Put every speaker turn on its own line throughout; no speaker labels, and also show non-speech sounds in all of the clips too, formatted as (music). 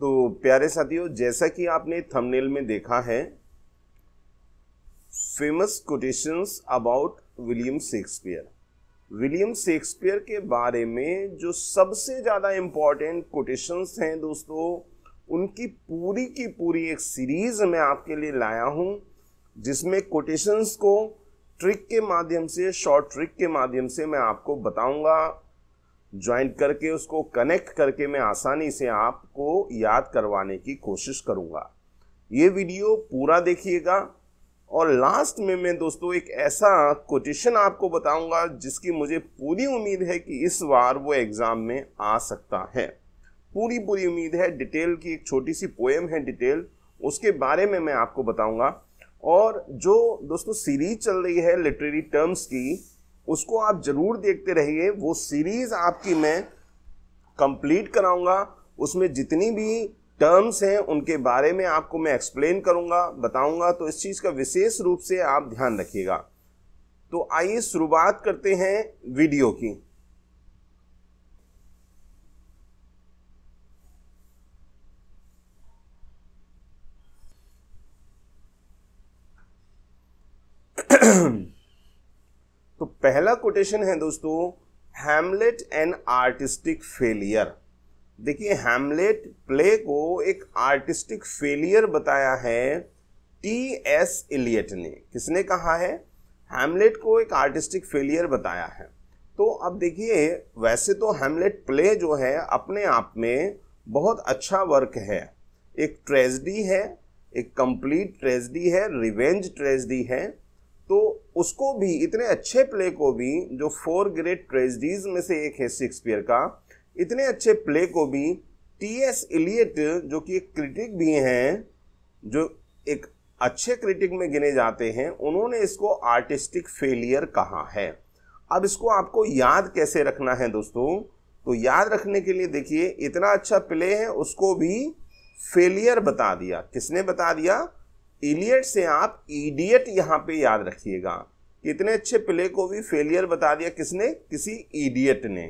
तो प्यारे साथियों जैसा कि आपने थंबनेल में देखा है famous quotations about William Shakespeare William Shakespeare के बारे में जो सबसे ज़्यादा इम्पॉर्टेंट कोटेशंस हैं दोस्तों उनकी पूरी की पूरी एक सीरीज़ मैं आपके लिए लाया हूं जिसमें कोटेशंस को ट्रिक के माध्यम से शॉर्ट ट्रिक के माध्यम से मैं आपको बताऊंगा ज्वाइंट करके उसको कनेक्ट करके मैं आसानी से आपको याद करवाने की कोशिश करूँगा ये वीडियो पूरा देखिएगा और लास्ट में मैं दोस्तों एक ऐसा कोटेशन आपको बताऊंगा जिसकी मुझे पूरी उम्मीद है कि इस बार वो एग्ज़ाम में आ सकता है पूरी पूरी उम्मीद है डिटेल की एक छोटी सी पोएम है डिटेल उसके बारे में मैं आपको बताऊंगा और जो दोस्तों सीरीज चल रही है लिटरेरी टर्म्स की उसको आप जरूर देखते रहिए वो सीरीज आपकी मैं कंप्लीट कराऊंगा उसमें जितनी भी टर्म्स हैं उनके बारे में आपको मैं एक्सप्लेन करूंगा बताऊंगा तो इस चीज़ का विशेष रूप से आप ध्यान रखिएगा तो आइए शुरुआत करते हैं वीडियो की (clears throat) (clears throat) तो पहला कोटेशन है दोस्तों हैमलेट एंड आर्टिस्टिक फेलियर देखिए हैमलेट प्ले को एक आर्टिस्टिक फेलियर बताया है टी एस इलियट ने किसने कहा है हैमलेट को एक आर्टिस्टिक फेलियर बताया है तो अब देखिए वैसे तो हैमलेट प्ले जो है अपने आप में बहुत अच्छा वर्क है एक ट्रेजडी है एक कंप्लीट ट्रेजडी है रिवेंज ट्रेजडी है उसको भी इतने अच्छे प्ले को भी जो फोर ग्रेट ट्रेजडीज में से एक है शेक्सपियर का इतने अच्छे प्ले को भी टी एस इलियट जो कि एक क्रिटिक भी हैं जो एक अच्छे क्रिटिक में गिने जाते हैं उन्होंने इसको आर्टिस्टिक फेलियर कहा है अब इसको आपको याद कैसे रखना है दोस्तों तो याद रखने के लिए देखिए इतना अच्छा प्ले है उसको भी फेलियर बता दिया किसने बता दिया इलियट से आप इडियट यहाँ पे याद रखिएगा कितने अच्छे प्ले को भी फेलियर बता दिया किसने किसी इडियट ने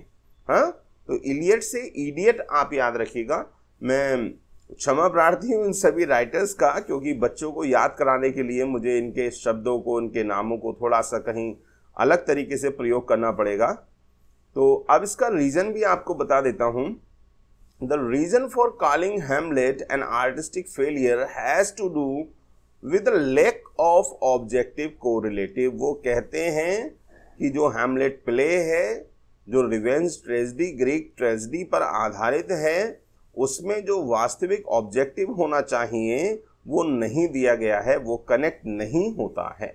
हाँ तो इलियट से ईडियट आप याद रखिएगा मैं क्षमा प्रार्थी हूँ इन सभी राइटर्स का क्योंकि बच्चों को याद कराने के लिए मुझे इनके शब्दों को इनके नामों को थोड़ा सा कहीं अलग तरीके से प्रयोग करना पड़ेगा तो अब इसका रीज़न भी आपको बता देता हूँ the reason for calling Hamlet an artistic failure has to do with lack of objective correlative वो कहते हैं कि जो हैमलेट प्ले है जो रिवेंज ट्रेजडी ग्रीक ट्रेजडी पर आधारित है उसमें जो वास्तविक ऑब्जेक्टिव होना चाहिए वो नहीं दिया गया है वो कनेक्ट नहीं होता है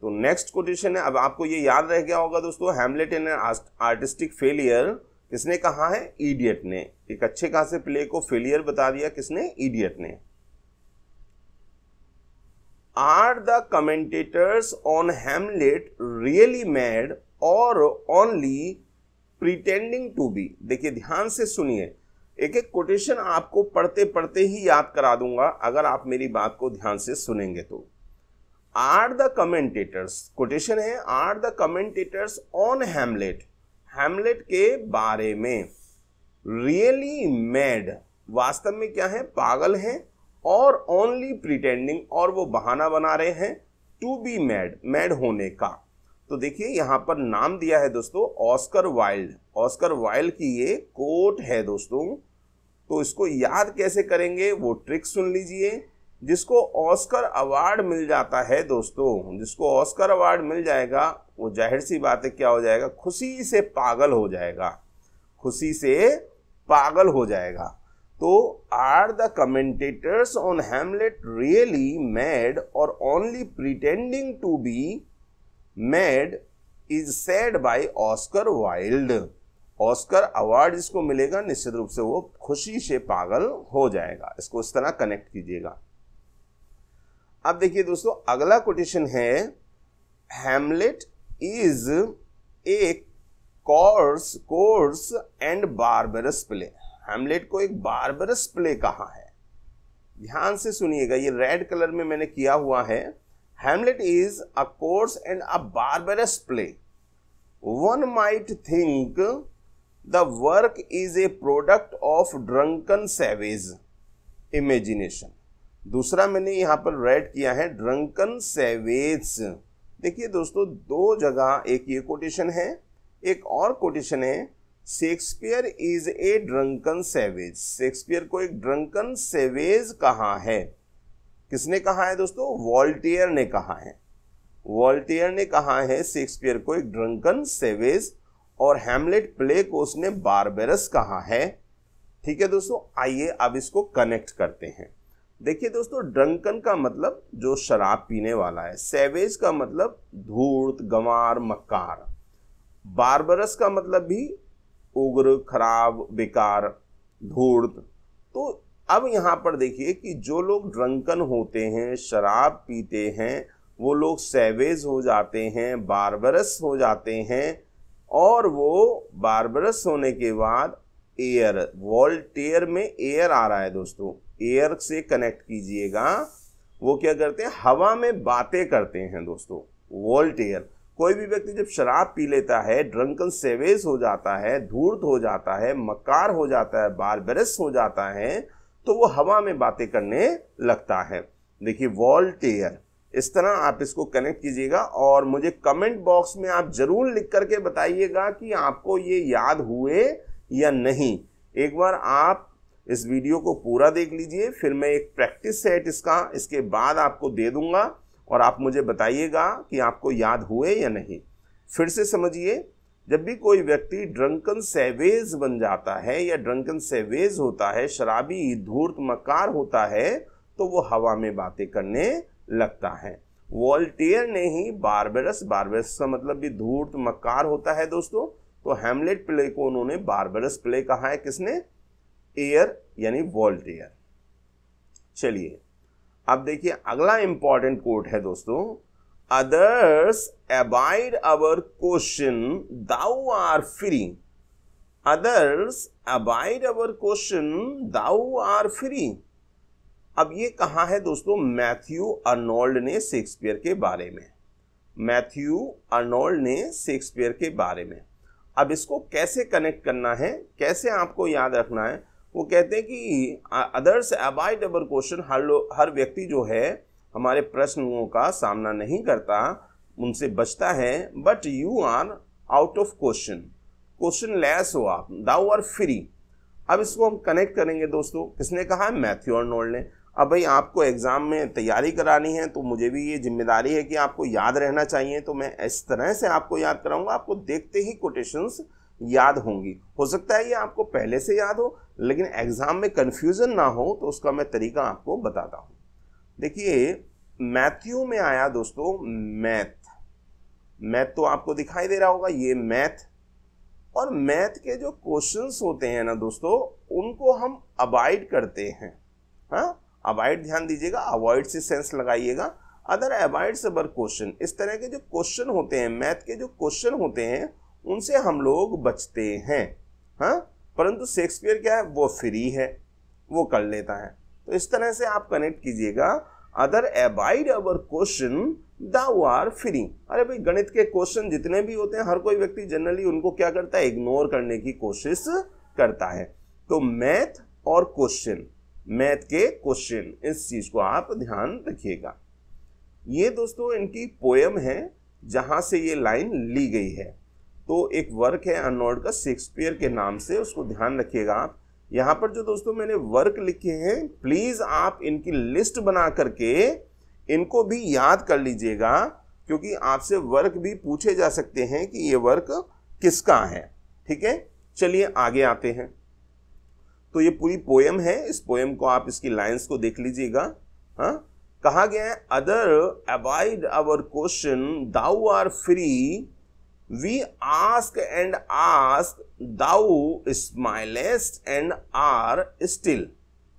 तो नेक्स्ट कोटेशन है अब आपको ये याद रह गया होगा दोस्तों हैमलेट इन आर्टिस्टिक फेलियर किसने कहा है इडियट ने एक अच्छे खासे प्ले को फेलियर बता दिया किसने इडियट ने are the commentators on Hamlet really mad और ओनली pretending टू बी देखिए ध्यान से सुनिए एक एक कोटेशन आपको पढ़ते पढ़ते ही याद करा दूंगा अगर आप मेरी बात को ध्यान से सुनेंगे तो आर द कमेंटेटर्स कोटेशन है are the commentators on Hamlet Hamlet के बारे में रियली really मैड वास्तव में क्या है पागल हैं और ओनली प्रिटेंडिंग और वो बहाना बना रहे हैं टू बी मैड मैड होने का तो देखिए यहाँ पर नाम दिया है दोस्तों ऑस्कर वाइल्ड ऑस्कर वाइल्ड की ये कोट है दोस्तों तो इसको याद कैसे करेंगे वो ट्रिक सुन लीजिए जिसको ऑस्कर अवार्ड मिल जाता है दोस्तों जिसको ऑस्कर अवार्ड मिल जाएगा वो जाहिर सी बात है क्या हो जाएगा खुशी से पागल हो जाएगा खुशी से पागल हो जाएगा तो are the commentators on Hamlet really mad और only pretending to be mad is said by Oscar Wilde Oscar award इसको मिलेगा निश्चित रूप से वो खुशी से पागल हो जाएगा इसको इस तरह कनेक्ट कीजिएगा अब देखिए दोस्तों अगला कोटेशन है Hamlet is a coarse coarse and barbarous play Hamlet को एक बारबरस प्ले कहा है ध्यान से सुनिएगा ये रेड कलर में मैंने किया हुआ है Hamlet is a coarse and a barbarous play one might think the work is a product of drunken savage imagination दूसरा मैंने यहां पर रेड किया है ड्रंकन सेवेज देखिए दोस्तों दो जगह एक ये कोटेशन है एक और कोटेशन है Shakespeare is a drunken savage Shakespeare को एक ड्रंकन सेवेज कहा है किसने कहा है दोस्तों वॉल्टियर ने कहा है वॉल्टियर ने कहा है शेक्सपियर को एक ड्रंकन सेवेज और हेमलेट प्ले को उसने बारबेरस कहा है ठीक है दोस्तों आइए अब इसको कनेक्ट करते हैं देखिए दोस्तों ड्रंकन का मतलब जो शराब पीने वाला है सेवेज का मतलब धूर्त गंवार मक्कार बारबरस का मतलब भी उग्र खराब बेकार धूर्त तो अब यहाँ पर देखिए कि जो लोग ड्रंकन होते हैं शराब पीते हैं वो लोग सैवेज हो जाते हैं बारबरस हो जाते हैं और वो बारबरस होने के बाद एयर वॉल्टेयर में एयर आ रहा है दोस्तों एयर से कनेक्ट कीजिएगा वो क्या करते हैं हवा में बातें करते हैं दोस्तों वॉल्टेयर कोई भी व्यक्ति जब शराब पी लेता है ड्रंकन सेवेज हो जाता है धूर्त हो जाता है मकार हो जाता है बारबेरस हो जाता है तो वो हवा में बातें करने लगता है देखिए वॉल्टेयर इस तरह आप इसको कनेक्ट कीजिएगा और मुझे कमेंट बॉक्स में आप ज़रूर लिख करके बताइएगा कि आपको ये याद हुए या नहीं एक बार आप इस वीडियो को पूरा देख लीजिए फिर मैं एक प्रैक्टिस सेट इसका इसके बाद आपको दे दूंगा और आप मुझे बताइएगा कि आपको याद हुए या नहीं फिर से समझिए जब भी कोई व्यक्ति ड्रंकन सेवेज बन जाता है या ड्रंकन सेवेज होता है शराबी धूर्त मकार होता है तो वो हवा में बातें करने लगता है वॉल्टियर ने ही बारबरस बारबरस का मतलब भी धूर्त मकार होता है दोस्तों तो हेमलेट प्ले को उन्होंने बारबरस प्ले कहा है किसने एयर यानी वॉल्टियर चलिए अब देखिए अगला इंपॉर्टेंट कोट है दोस्तों others abide our question thou are free others abide our question thou are free अब ये कहा है दोस्तों मैथ्यू अर्नोल्ड ने शेक्सपियर के बारे में मैथ्यू अर्नोल्ड ने शेक्सपियर के बारे में अब इसको कैसे कनेक्ट करना है कैसे आपको याद रखना है वो कहते हैं कि अदर्स अबाइड क्वेश्चन हर लोग हर व्यक्ति जो है हमारे प्रश्नों का सामना नहीं करता उनसे बचता है but you are out of question questionless हो आप दाउ आर फ्री अब इसको हम कनेक्ट करेंगे दोस्तों किसने कहा मैथ्यू और नोल ने अब भाई आपको एग्ज़ाम में तैयारी करानी है तो मुझे भी ये जिम्मेदारी है कि आपको याद रहना चाहिए तो मैं इस तरह से आपको याद कराऊंगा आपको देखते ही कोटेशंस याद होंगी हो सकता है ये आपको पहले से याद हो लेकिन एग्ज़ाम में कंफ्यूजन ना हो तो उसका मैं तरीका आपको बताता हूं देखिए मैथ्यू में आया दोस्तों मैथ मैथ तो आपको दिखाई दे रहा होगा ये मैथ और मैथ के जो क्वेश्चंस होते हैं ना दोस्तों उनको हम अवॉइड करते हैं हाँ अवॉइड ध्यान दीजिएगा अवॉइड से सेंस लगाइएगा अदर अवॉइड सबर क्वेश्चन इस तरह के जो क्वेश्चन होते हैं मैथ के जो क्वेश्चन होते हैं उनसे हम लोग बचते हैं हाँ परंतु शेक्सपियर क्या है वो फ्री है वो कर लेता है तो इस तरह से आप कनेक्ट कीजिएगा other abide our question thou are free अरे भाई गणित के क्वेश्चन जितने भी होते हैं हर कोई व्यक्ति जनरली उनको क्या करता है इग्नोर करने की कोशिश करता है तो मैथ और क्वेश्चन मैथ के क्वेश्चन इस चीज को आप ध्यान रखिएगा ये दोस्तों इनकी पोयम है जहां से ये लाइन ली गई है तो एक वर्क है अनोड का शेक्सपियर के नाम से उसको ध्यान रखिएगा आप यहाँ पर जो दोस्तों मैंने वर्क लिखे हैं प्लीज़ आप इनकी लिस्ट बना करके इनको भी याद कर लीजिएगा क्योंकि आपसे वर्क भी पूछे जा सकते हैं कि ये वर्क किसका है ठीक है चलिए आगे आते हैं तो ये पूरी पोएम है इस पोयम को आप इसकी लाइंस को देख लीजिएगा हाँ कहा गया है other avoid our question thou are free we ask and ask thou smilest and are still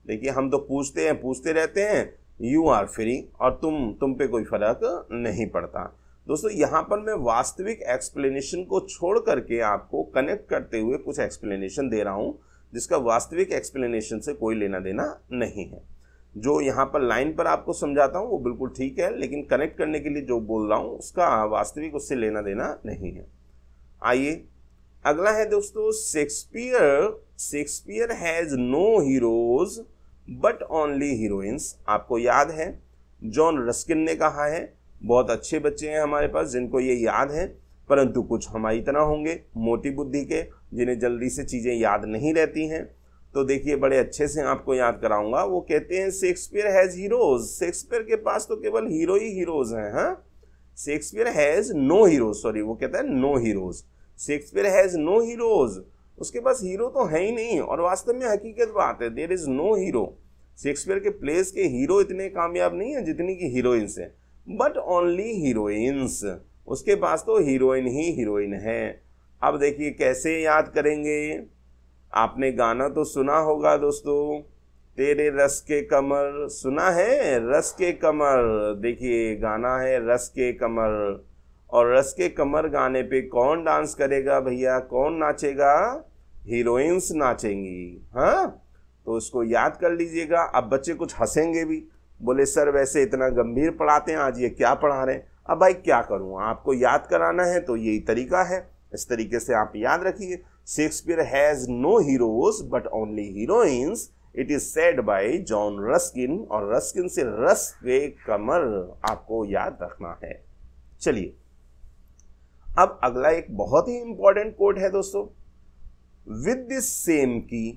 देखिए हम तो पूछते हैं पूछते रहते हैं यू आर फ्री और तुम तुम पे कोई फर्क नहीं पड़ता दोस्तों यहाँ पर मैं वास्तविक एक्सप्लेनेशन को छोड़ करके आपको कनेक्ट करते हुए कुछ एक्सप्लेनेशन दे रहा हूँ जिसका वास्तविक एक्सप्लेनेशन से कोई लेना देना नहीं है जो यहाँ पर लाइन पर आपको समझाता हूँ वो बिल्कुल ठीक है लेकिन कनेक्ट करने के लिए जो बोल रहा हूँ उसका वास्तविक उससे लेना देना नहीं है आइए अगला है दोस्तों Shakespeare Shakespeare has no heroes but only heroines आपको याद है जॉन रस्किन ने कहा है बहुत अच्छे बच्चे हैं हमारे पास जिनको ये याद है परंतु कुछ हमारी तरह होंगे मोटी बुद्धि के जिन्हें जल्दी से चीज़ें याद नहीं रहती हैं तो देखिए बड़े अच्छे से आपको याद कराऊंगा वो कहते हैं शेक्सपियर हैज़ हीरोज शेक्सपियर के पास तो केवल हीरो ही हीरोज हैं हाँ Shakespeare has no heroes sorry वो कहता है no heroes Shakespeare has no heroes उसके पास हीरो तो है ही नहीं और वास्तव में हकीकत बात है there is no hero Shakespeare के प्लेस के हीरो इतने कामयाब नहीं हैं जितनी कि हीरोइंस हैं बट ओनली हीरोइंस उसके पास तो हीरोइन ही हीरोइन है अब देखिए कैसे याद करेंगे आपने गाना तो सुना होगा दोस्तों तेरे रस के कमर सुना है रस के कमर देखिए गाना है रस के कमर और रस के कमर गाने पे कौन डांस करेगा भैया कौन नाचेगा हीरोइंस नाचेंगी हाँ तो उसको याद कर लीजिएगा अब बच्चे कुछ हंसेंगे भी बोले सर वैसे इतना गंभीर पढ़ाते हैं आज ये क्या पढ़ा रहे हैं अब भाई क्या करूँ आपको याद कराना है तो यही तरीका है इस तरीके से आप याद रखिए Shakespeare has no heroes but only heroines it is said by John Ruskin और रस्किन से रस के कमर आपको याद रखना है चलिए अब अगला एक बहुत ही इंपॉर्टेंट कोट है दोस्तों विद दिस सेम की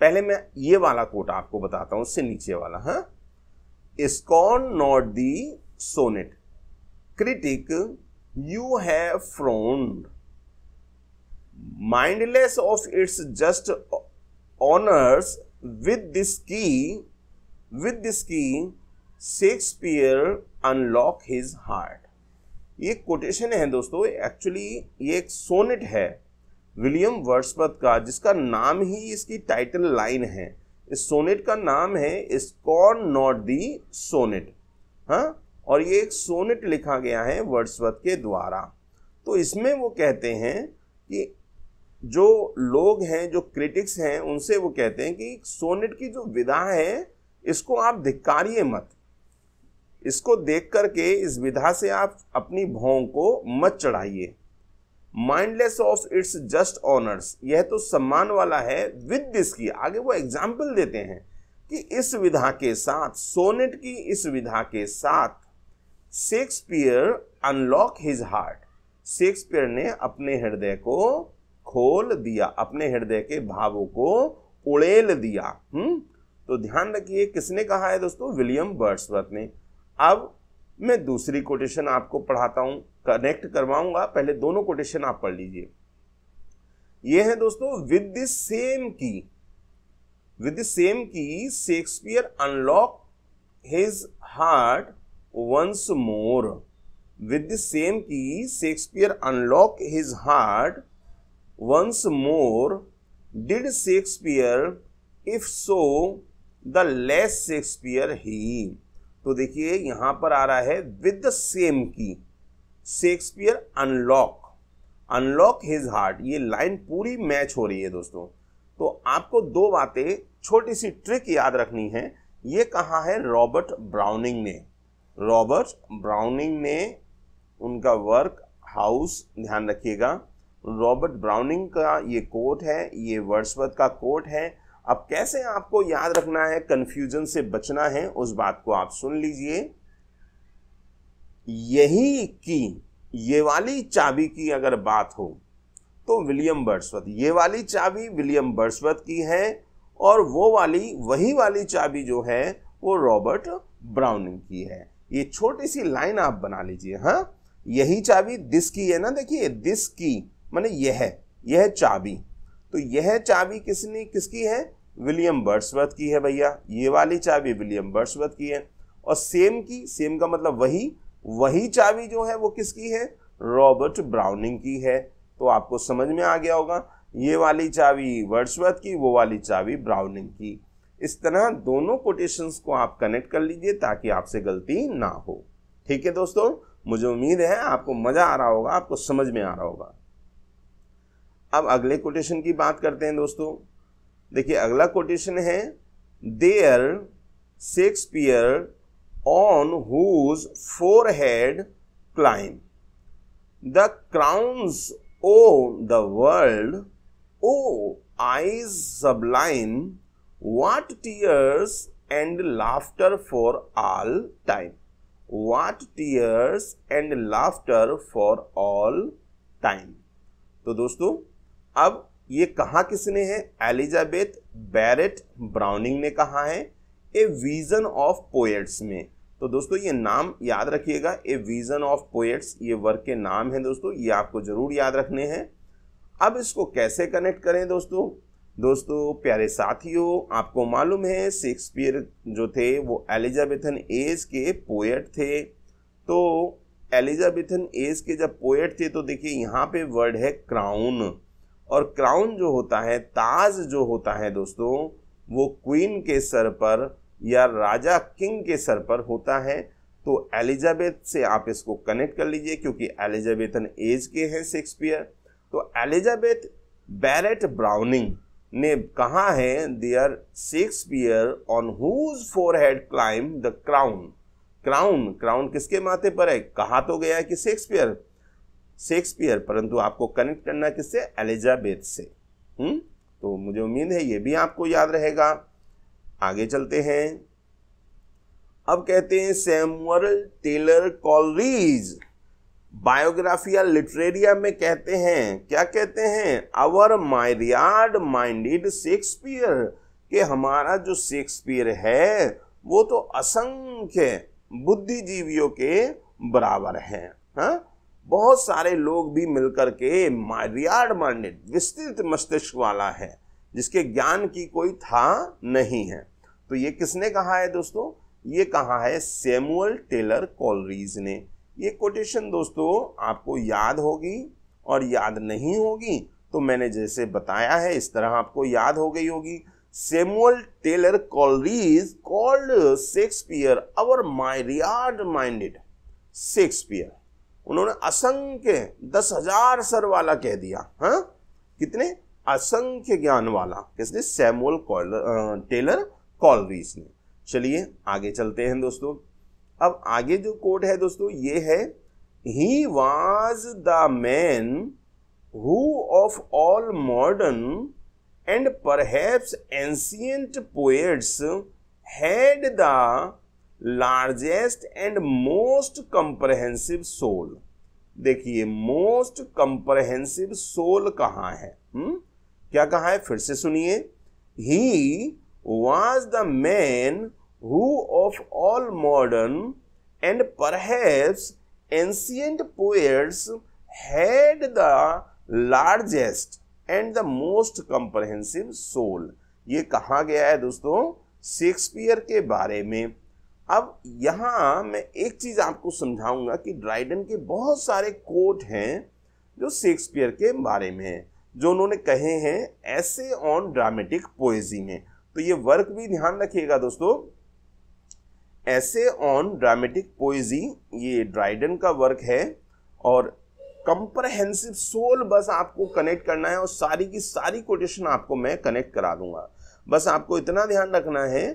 पहले मैं ये वाला कोट आपको बताता हूं उससे नीचे वाला हा scorn not the sonnet critic you have frowned mindless of its just honours with this key with this key Shakespeare unlock his heart ये कोटेशन है दोस्तों एक्चुअली ये एक सोनेट है विलियम वर्ड्सवर्थ का जिसका नाम ही इसकी टाइटल लाइन है इस सोनेट का नाम है स्कॉन नॉट दी सोनेट हाँ और ये एक सोनेट लिखा गया है वर्ड्सवर्थ के द्वारा तो इसमें वो कहते हैं कि जो लोग हैं जो क्रिटिक्स हैं उनसे वो कहते हैं कि सोनेट की जो विधा है इसको आप धिकारी मत इसको देख करके इस विधा से आप अपनी भौं को मत चढ़ाइए mindless of its just honours यह तो सम्मान वाला है विद दिस की आगे वो एग्जाम्पल देते हैं कि इस विधा के साथ सोनेट की इस विधा के साथ Shakespeare unlock his heart Shakespeare ने अपने हृदय को खोल दिया अपने हृदय के भावों को उड़ेल दिया हुँ? हम्म? तो ध्यान रखिए किसने कहा है दोस्तों विलियम बर्ड्सवर्थ ने अब मैं दूसरी कोटेशन आपको पढ़ाता हूं कनेक्ट करवाऊंगा पहले दोनों कोटेशन आप पढ़ लीजिए ये है दोस्तों with the same key with the same key Shakespeare unlock his heart once more with the same key Shakespeare unlock his heart once more did Shakespeare, if so, the less Shakespeare he. तो देखिए यहाँ पर आ रहा है with the same key Shakespeare unlock unlock his heart ये line पूरी match हो रही है दोस्तों तो आपको दो बातें छोटी सी ट्रिक याद रखनी है ये कहा है रॉबर्ट ब्राउनिंग ने रॉबर्ट ब्राउनिंग ने उनका वर्क हाउस ध्यान रखिएगा रॉबर्ट ब्राउनिंग का ये कोट है ये वर्ड्सवर्थ का कोट है अब कैसे आपको याद रखना है कंफ्यूजन से बचना है उस बात को आप सुन लीजिए यही की ये वाली चाबी की अगर बात हो तो विलियम बर्सवत ये वाली चाबी विलियम बर्सवत की है और वो वाली वही वाली चाबी जो है वो रॉबर्ट ब्राउनिंग की है ये छोटी सी लाइन आप बना लीजिए हाँ यही चाबी दिस की है ना देखिए दिस की माने यह यह चाबी तो यह चाबी किसने किसकी है विलियम बर्ड्सवर्थ की है भैया ये वाली चाबी विलियम बर्ड्सवर्थ की है और सेम की सेम का मतलब वही वही चाबी जो है वो किसकी है रॉबर्ट ब्राउनिंग की है तो आपको समझ में आ गया होगा ये वाली चाबी वर्ड्सवर्थ की वो वाली चाबी ब्राउनिंग की इस तरह दोनों कोटेशंस को आप कनेक्ट कर लीजिए ताकि आपसे गलती ना हो ठीक है दोस्तों मुझे उम्मीद है आपको मज़ा आ रहा होगा आपको समझ में आ रहा होगा अब अगले कोटेशन की बात करते हैं दोस्तों देखिए अगला कोटेशन है there Shakespeare on whose forehead climb the crowns o' the world oh eyes sublime with tears and laughter for all time with tears and laughter for all time तो दोस्तों अब ये कहा किसने है एलिजाबेथ बैरेट ब्राउनिंग ने कहा है ए विजन ऑफ पोएट्स में तो दोस्तों ये नाम याद रखिएगा ए विजन ऑफ पोएट्स ये वर्क के नाम है दोस्तों ये आपको ज़रूर याद रखने हैं अब इसको कैसे कनेक्ट करें दोस्तों दोस्तों प्यारे साथियों आपको मालूम है शेक्सपियर जो थे वो एलिजाबेथन एज के पोएट थे तो एलिजाबेथन एज के जब पोएट थे तो देखिए यहाँ पे वर्ड है क्राउन और क्राउन जो होता है ताज जो होता है दोस्तों वो क्वीन के सर पर या राजा किंग के सर पर होता है तो एलिजाबेथ से आप इसको कनेक्ट कर लीजिए क्योंकि एलिजाबेथन एज के हैं शेक्सपियर तो एलिजाबेथ बैरेट ब्राउनिंग ने कहा है there Shakespeare on whose forehead climb the crown crown crown किसके माथे पर है कहा तो गया है कि शेक्सपियर शेक्सपियर परंतु आपको कनेक्ट करना किससे एलिजाबेथ से हुँ? हम्म? तो मुझे उम्मीद है ये भी आपको याद रहेगा आगे चलते हैं अब कहते हैं Samuel Taylor Coleridge Biographia Literaria में कहते हैं क्या कहते हैं अवर मायरियाड माइंडेड शेक्सपियर के हमारा जो शेक्सपियर है वो तो असंख्य बुद्धिजीवियों के बराबर है हा? बहुत सारे लोग भी मिलकर के मारियाड माइंडेड विस्तृत मस्तिष्क वाला है जिसके ज्ञान की कोई था नहीं है तो ये किसने कहा है दोस्तों ये कहा है सेमुअल टेलर कॉलरीज ने ये कोटेशन दोस्तों आपको याद होगी और याद नहीं होगी तो मैंने जैसे बताया है इस तरह आपको याद हो गई होगी Samuel Taylor Coleridge called Shakespeare our myriad minded Shakespeare उन्होंने असंख्य दस हजार सर वाला कह दिया हा? कितने असंख्य ज्ञान वाला किसने सैमुअल टेलर कॉलरीज ने चलिए आगे चलते हैं दोस्तों अब आगे जो कोट है दोस्तों ये है he was the man who of all modern and perhaps ancient poets had the largest and most comprehensive soul देखिए मोस्ट कंप्रहेंसिव सोल कहाँ है हुँ? हम्म? क्या कहा है फिर से सुनिए he was the man who of all modern and perhaps ancient poets had the largest and the most comprehensive soul ये कहा गया है दोस्तों शेक्सपियर के बारे में अब यहाँ मैं एक चीज़ आपको समझाऊंगा कि ड्राइडन के बहुत सारे कोट हैं जो शेक्सपियर के बारे में हैं जो उन्होंने कहे हैं ऐसे ऑन ड्रामेटिक पोएजी में तो ये वर्क भी ध्यान रखिएगा दोस्तों ऐसे ऑन ड्रामेटिक पोइजी ये ड्राइडन का वर्क है और कंप्रहेंसिव सोल बस आपको कनेक्ट करना है और सारी की सारी कोटेशन आपको मैं कनेक्ट करा दूंगा बस आपको इतना ध्यान रखना है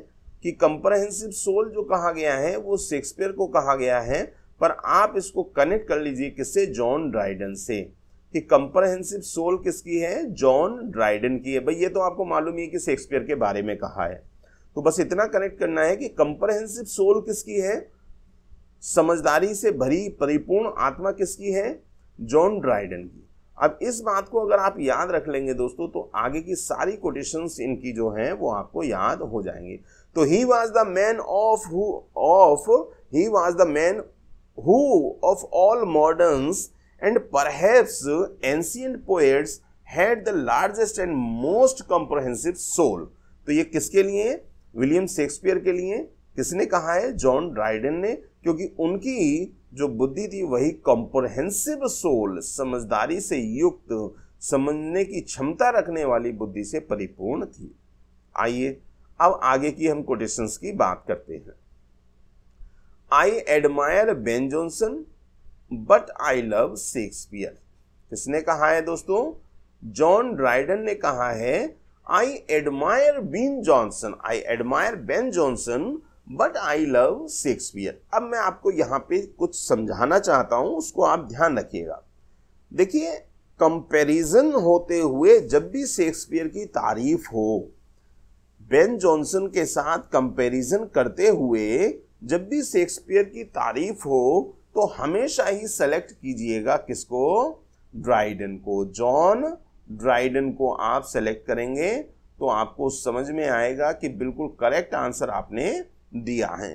कि कंप्रहेंसिव सोल जो कहा गया है वो शेक्सपियर को कहा गया है पर आप इसको कनेक्ट कर लीजिए किससे जॉन ड्राइडन से कि कंप्रहेंसिव सोल किसकी है जॉन ड्राइडन की है भाई ये तो आपको मालूम है कि शेक्सपियर के बारे में कहा है तो बस इतना कनेक्ट करना है कि कंप्रहेंसिव सोल किसकी है समझदारी से भरी परिपूर्ण आत्मा किसकी है जॉन ड्राइडन की अब इस बात को अगर आप याद रख लेंगे दोस्तों तो आगे की सारी कोटेशंस इनकी जो हैं वो आपको याद हो जाएंगी तो he was the man of who of he was the man who of all modern and perhaps ancient poets had the largest and most comprehensive soul तो ये किसके लिए विलियम शेक्सपियर के लिए किसने कहा है जॉन ड्राइडन ने क्योंकि उनकी जो बुद्धि थी वही कॉम्प्रहेंसिव सोल समझदारी से युक्त समझने की क्षमता रखने वाली बुद्धि से परिपूर्ण थी आइए अब आगे की हम कोटेशंस की बात करते हैं I admire Ben Jonson but I love Shakespeare किसने कहा है दोस्तों जॉन ड्राइडन ने कहा है I admire Ben Jonson I admire Ben Jonson but I love Shakespeare अब मैं आपको यहां पे कुछ समझाना चाहता हूं उसको आप ध्यान रखिएगा देखिए कंपैरिजन होते हुए जब भी शेक्सपियर की तारीफ हो बेन जॉनसन के साथ कंपैरिजन करते हुए जब भी शेक्सपियर की तारीफ हो तो हमेशा ही सेलेक्ट कीजिएगा किसको ड्राइडन को जॉन ड्राइडन को आप सेलेक्ट करेंगे तो आपको समझ में आएगा कि बिल्कुल करेक्ट आंसर आपने दिया है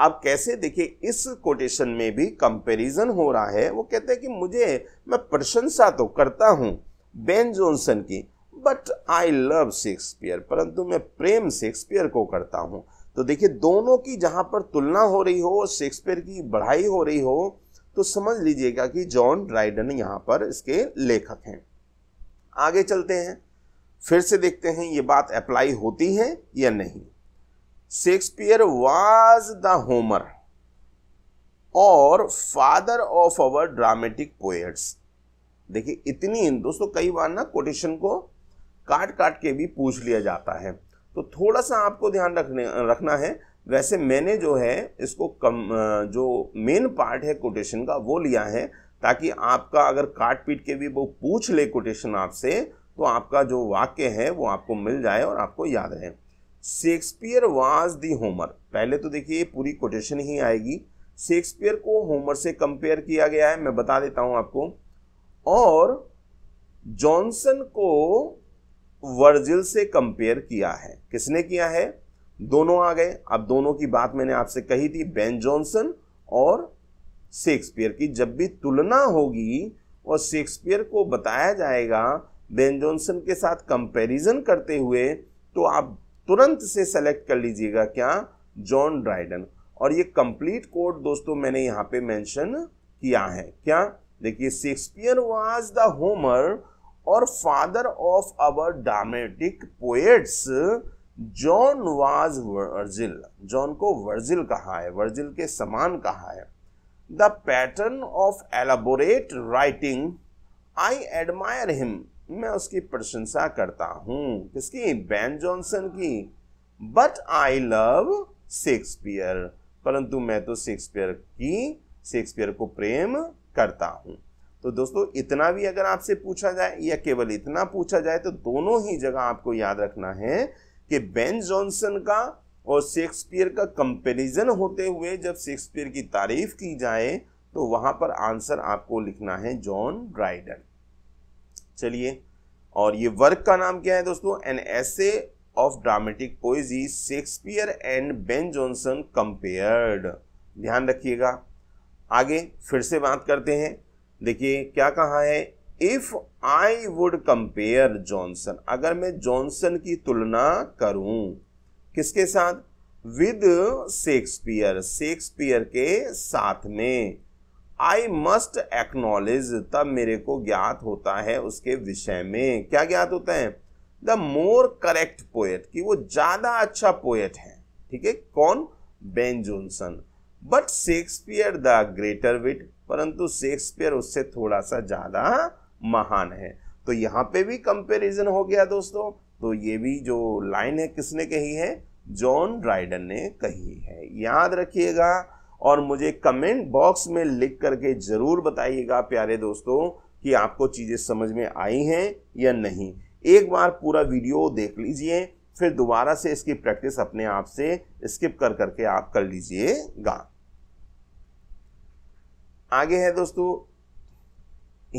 आप कैसे देखिए इस कोटेशन में भी कंपैरिजन हो रहा है वो कहते हैं कि मुझे मैं प्रशंसा तो करता हूँ बेन जॉनसन की बट आई लव शेक्सपियर परंतु मैं प्रेम शेक्सपियर को करता हूँ तो देखिए दोनों की जहाँ पर तुलना हो रही हो और शेक्सपियर की बढ़ाई हो रही हो तो समझ लीजिएगा कि जॉन ड्राइडन यहाँ पर इसके लेखक हैं आगे चलते हैं फिर से देखते हैं ये बात अप्लाई होती है या नहीं Shakespeare was the Homer or father of our dramatic poets देखिए इतनी दोस्तों कई बार ना कोटेशन को काट काट के भी पूछ लिया जाता है तो थोड़ा सा आपको ध्यान रखने रखना है वैसे मैंने जो है इसको कम जो मेन पार्ट है कोटेशन का वो लिया है ताकि आपका अगर काट पीट के भी वो पूछ ले कोटेशन आपसे तो आपका जो वाक्य है वो आपको मिल जाए और आपको याद रहे शेक्सपियर वाज दी होमर पहले तो देखिए पूरी कोटेशन ही आएगी शेक्सपियर को होमर से कंपेयर किया गया है मैं बता देता हूँ आपको और जॉनसन को वर्जिल से कंपेयर किया है किसने किया है दोनों आ गए अब दोनों की बात मैंने आपसे कही थी बेन जॉनसन और शेक्सपियर की जब भी तुलना होगी और शेक्सपियर को बताया जाएगा बेन जॉनसन के साथ कंपैरिजन करते हुए तो आप तुरंत से सेलेक्ट कर लीजिएगा क्या जॉन ड्राइडन और ये कंप्लीट कोड दोस्तों मैंने यहाँ पे मेंशन किया है क्या देखिए Shakespeare was the Homer or father of our dramatic poets John was Virgil John को वर्जिल कहा है वर्जिल के समान कहा है the pattern of elaborate writing I admire him मैं उसकी प्रशंसा करता हूँ किसकी बैन जॉनसन की बट आई लव शेक्सपियर परंतु मैं तो शेक्सपियर की शेक्सपियर को प्रेम करता हूँ तो दोस्तों इतना भी अगर आपसे पूछा जाए या केवल इतना पूछा जाए तो दोनों ही जगह आपको याद रखना है कि बेन जॉनसन का और शेक्सपियर का कंपैरिजन होते हुए जब शेक्सपियर की तारीफ की जाए तो वहां पर आंसर आपको लिखना है जॉन ड्राइडन चलिए और ये वर्क का नाम क्या है दोस्तों an essay of dramatic poesy Shakespeare and Ben Jonson compared ध्यान रखिएगा आगे फिर से बात करते हैं देखिए क्या कहा है if I would compare Jonson अगर मैं जॉनसन की तुलना करूं किसके साथ विद शेक्सपियर शेक्सपियर के साथ में आई मस्ट एक्नोलेज तब मेरे को ज्ञात होता है उसके विषय में क्या ज्ञात होता है द मोर करेक्ट पोएट कि वो ज़्यादा अच्छा पोएट है ठीक है कौन Ben Jonson but Shakespeare the greater wit परंतु शेक्सपियर उससे थोड़ा सा ज़्यादा महान है तो यहाँ पे भी कंपैरिजन हो गया दोस्तों तो ये भी जो लाइन है किसने कही है जॉन ड्राइडन ने कही है याद रखिएगा और मुझे कमेंट बॉक्स में लिख करके ज़रूर बताइएगा प्यारे दोस्तों कि आपको चीज़ें समझ में आई हैं या नहीं एक बार पूरा वीडियो देख लीजिए फिर दोबारा से इसकी प्रैक्टिस अपने आप से स्किप कर करके आप कर लीजिएगा आगे है दोस्तों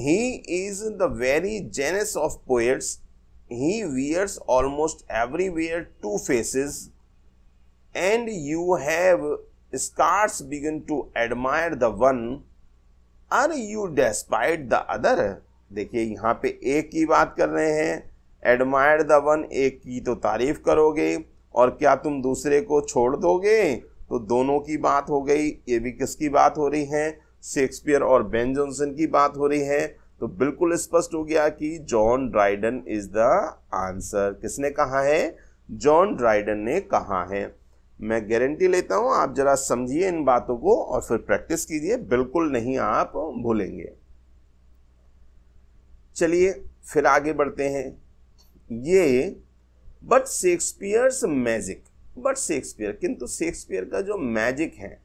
he is the very Janus of poets he wears almost every everywhere two faces and you have scarce began to admire the one ere you despise the other देखिए यहाँ पे एक की बात कर रहे हैं एडमायर द वन एक की तो तारीफ करोगे और क्या तुम दूसरे को छोड़ दोगे तो दोनों की बात हो गई ये भी किसकी बात हो रही है शेक्सपियर और बेन जॉनसन की बात हो रही है तो बिल्कुल स्पष्ट हो गया कि John Dryden is the answer किसने कहा है जॉन ड्राइडन ने कहा है मैं गारंटी लेता हूं आप जरा समझिए इन बातों को और फिर प्रैक्टिस कीजिए बिल्कुल नहीं आप भूलेंगे चलिए फिर आगे बढ़ते हैं ये but Shakespeare's magic but Shakespeare किंतु शेक्सपियर का जो मैजिक है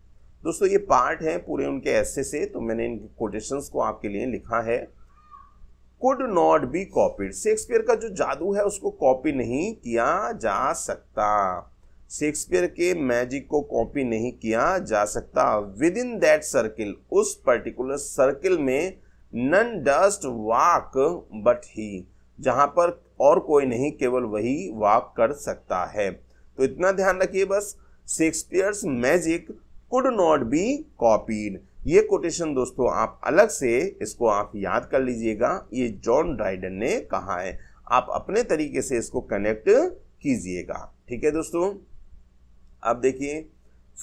दोस्तों ये पार्ट है पूरे उनके ऐसे से तो मैंने इन कोटेशंस को आपके लिए लिखा है could not be copied Shakespeare का जो जादू है उसको कॉपी नहीं किया जा सकता शेक्सपियर के मैजिक को कॉपी नहीं किया जा सकता विद इन दैट सर्किल उस पर्टिकुलर सर्किल में none durst walk but he जहां पर और कोई नहीं केवल वही वाक कर सकता है तो इतना ध्यान रखिए बस Shakespeare's magic could not be copied ये कोटेशन दोस्तों आप अलग से इसको आप याद कर लीजिएगा ये जॉन ड्राइडन ने कहा है आप अपने तरीके से इसको कनेक्ट कीजिएगा ठीक है दोस्तों अब देखिए